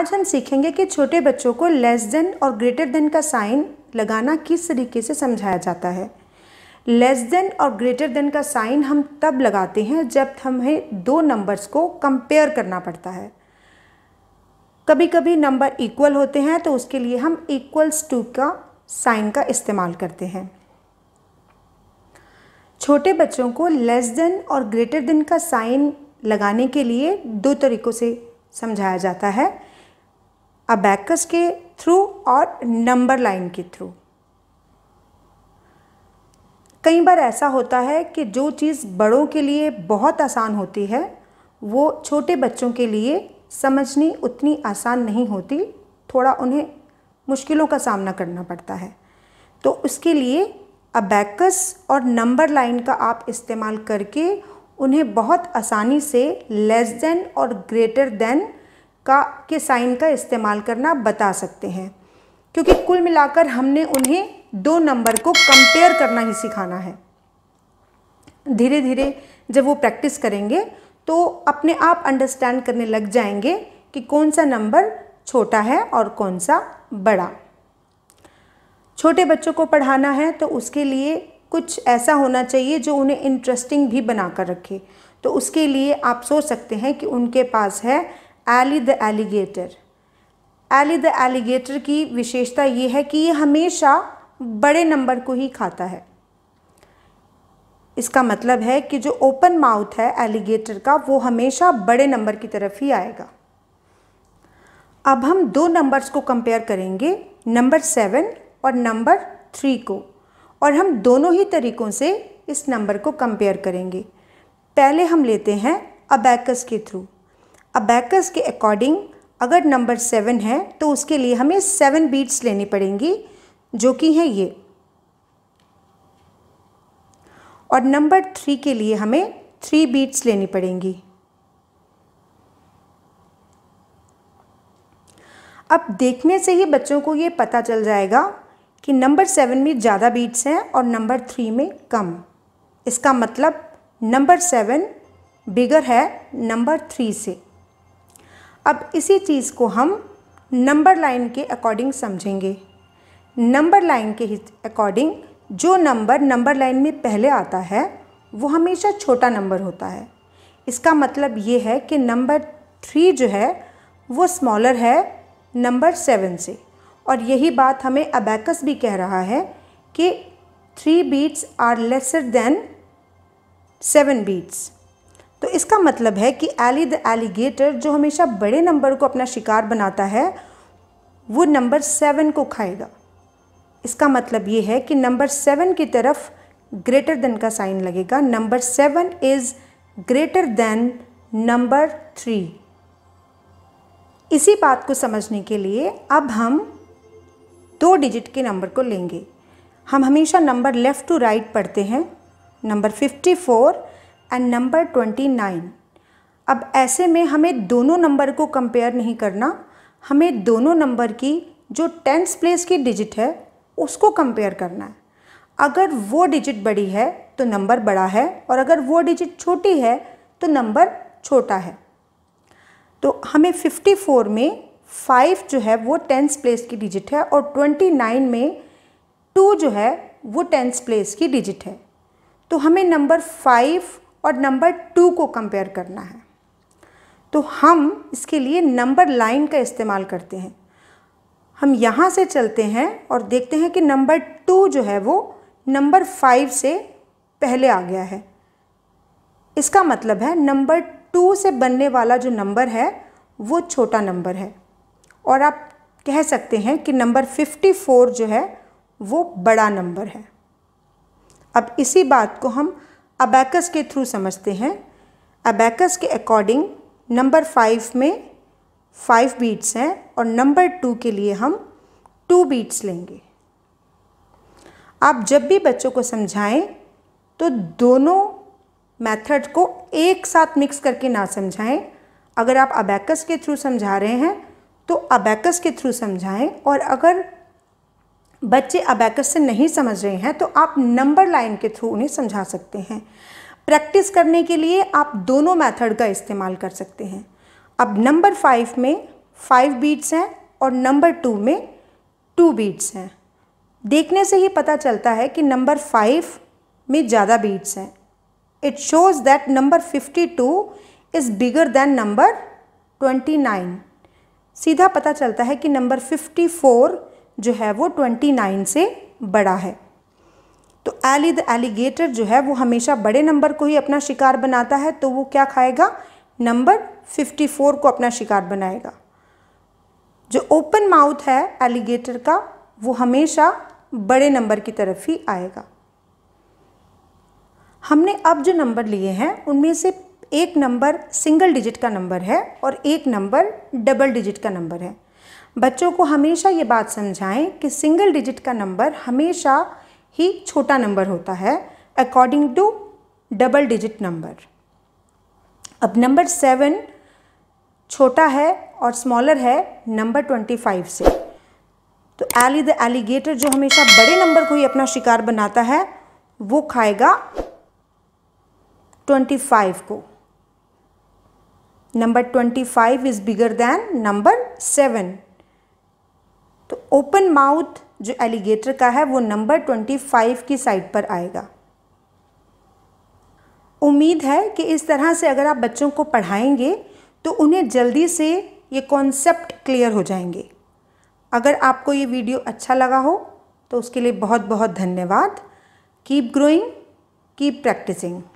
आज हम सीखेंगे कि छोटे बच्चों को लेस देन और ग्रेटर देन का साइन लगाना किस तरीके से समझाया जाता है लेस देन और ग्रेटर देन का साइन हम तब लगाते हैं जब हमें दो नंबर्स को कंपेयर करना पड़ता है कभी कभी नंबर इक्वल होते हैं तो उसके लिए हम इक्वल्स टू का साइन का इस्तेमाल करते हैं छोटे बच्चों को लेस देन और ग्रेटर देन का साइन लगाने के लिए दो तरीक़ों से समझाया जाता है अबैकस के थ्रू और नंबर लाइन के थ्रू कई बार ऐसा होता है कि जो चीज़ बड़ों के लिए बहुत आसान होती है वो छोटे बच्चों के लिए समझनी उतनी आसान नहीं होती थोड़ा उन्हें मुश्किलों का सामना करना पड़ता है तो उसके लिए अबैकस और नंबर लाइन का आप इस्तेमाल करके उन्हें बहुत आसानी से लेस देन और ग्रेटर देन का के साइन का इस्तेमाल करना बता सकते हैं क्योंकि कुल मिलाकर हमने उन्हें दो नंबर को कंपेयर करना ही सिखाना है धीरे धीरे जब वो प्रैक्टिस करेंगे तो अपने आप अंडरस्टैंड करने लग जाएंगे कि कौन सा नंबर छोटा है और कौन सा बड़ा छोटे बच्चों को पढ़ाना है तो उसके लिए कुछ ऐसा होना चाहिए जो उन्हें इंटरेस्टिंग भी बना कर रखे तो उसके लिए आप सोच सकते हैं कि उनके पास है Ally the alligator Ally the alligator की विशेषता ये है कि ये हमेशा बड़े नंबर को ही खाता है इसका मतलब है कि जो ओपन माउथ है एलिगेटर का वो हमेशा बड़े नंबर की तरफ ही आएगा अब हम दो नंबर्स को कंपेयर करेंगे नंबर सेवन और नंबर थ्री को और हम दोनों ही तरीक़ों से इस नंबर को कंपेयर करेंगे पहले हम लेते हैं अबैकस के थ्रू अब के अकॉर्डिंग अगर नंबर सेवन है तो उसके लिए हमें सेवन बीट्स लेनी पड़ेंगी जो कि हैं ये और नंबर थ्री के लिए हमें थ्री बीट्स लेनी पड़ेंगी अब देखने से ही बच्चों को ये पता चल जाएगा कि नंबर सेवन में ज़्यादा बीट्स हैं और नंबर थ्री में कम इसका मतलब नंबर सेवन बिगर है नंबर थ्री से अब इसी चीज़ को हम नंबर लाइन के अकॉर्डिंग समझेंगे नंबर लाइन के अकॉर्डिंग जो नंबर नंबर लाइन में पहले आता है वो हमेशा छोटा नंबर होता है इसका मतलब ये है कि नंबर थ्री जो है वो स्मॉलर है नंबर सेवन से और यही बात हमें अबैकस भी कह रहा है कि three beats are lesser than seven beats तो इसका मतलब है कि एली द एलिगेटर जो हमेशा बड़े नंबर को अपना शिकार बनाता है वो नंबर सेवन को खाएगा इसका मतलब ये है कि नंबर सेवन की तरफ ग्रेटर देन का साइन लगेगा number seven is greater than number three इसी बात को समझने के लिए अब हम दो डिजिट के नंबर को लेंगे हम हमेशा नंबर लेफ़्ट टू राइट पढ़ते हैं number fifty four and number twenty nine अब ऐसे में हमें दोनों नंबर को कंपेयर नहीं करना हमें दोनों नंबर की जो टेंथ प्लेस की डिजिट है उसको कंपेयर करना है अगर वो डिजिट बड़ी है तो नंबर बड़ा है और अगर वो डिजिट छोटी है तो नंबर छोटा है तो हमें 54 में 5 जो है वो टेंस प्लेस की डिजिट है और 29 में 2 जो है वो टेंस प्लेस की डिजिट है तो हमें नंबर फाइव और नंबर टू को कंपेयर करना है तो हम इसके लिए नंबर लाइन का इस्तेमाल करते हैं हम यहाँ से चलते हैं और देखते हैं कि नंबर टू जो है वो नंबर फाइव से पहले आ गया है इसका मतलब है नंबर टू से बनने वाला जो नंबर है वो छोटा नंबर है और आप कह सकते हैं कि नंबर फिफ्टी फोर जो है वो बड़ा नंबर है अब इसी बात को हम अबैकस के थ्रू समझते हैं अबैकस के अकॉर्डिंग नंबर फाइव में फाइव बीट्स हैं और नंबर टू के लिए हम टू बीट्स लेंगे आप जब भी बच्चों को समझाएं तो दोनों मेथड को एक साथ मिक्स करके ना समझाएं अगर आप अबैकस के थ्रू समझा रहे हैं तो अबैकस के थ्रू समझाएं और अगर बच्चे अबैकस से नहीं समझ रहे हैं तो आप नंबर लाइन के थ्रू उन्हें समझा सकते हैं प्रैक्टिस करने के लिए आप दोनों मेथड का इस्तेमाल कर सकते हैं अब नंबर फाइव में फाइव बीट्स हैं और नंबर टू में टू बीट्स हैं देखने से ही पता चलता है कि नंबर फाइव में ज़्यादा बीट्स हैं it shows that number fifty two is bigger than number twenty nine सीधा पता चलता है कि नंबर फिफ्टी फोर जो है वो ट्वेंटी नाइन से बड़ा है तो एली द एलिगेटर जो है वो हमेशा बड़े नंबर को ही अपना शिकार बनाता है तो वो क्या खाएगा नंबर फिफ्टी फोर को अपना शिकार बनाएगा जो ओपन माउथ है एलिगेटर का वो हमेशा बड़े नंबर की तरफ ही आएगा हमने अब जो नंबर लिए हैं उनमें से एक नंबर सिंगल डिजिट का नंबर है और एक नंबर डबल डिजिट का नंबर है बच्चों को हमेशा ये बात समझाएं कि सिंगल डिजिट का नंबर हमेशा ही छोटा नंबर होता है according to double digit number अब नंबर सेवन छोटा है और स्मॉलर है नंबर ट्वेंटी फाइव से तो एली द एलिगेटर जो हमेशा बड़े नंबर को ही अपना शिकार बनाता है वो खाएगा ट्वेंटी फाइव को number twenty five is bigger than number seven तो ओपन माउथ जो एलिगेटर का है वो नंबर ट्वेंटी फाइव की साइड पर आएगा उम्मीद है कि इस तरह से अगर आप बच्चों को पढ़ाएंगे तो उन्हें जल्दी से ये कॉन्सेप्ट क्लियर हो जाएंगे अगर आपको ये वीडियो अच्छा लगा हो तो उसके लिए बहुत बहुत धन्यवाद कीप ग्रोइंग कीप प्रैक्टिसिंग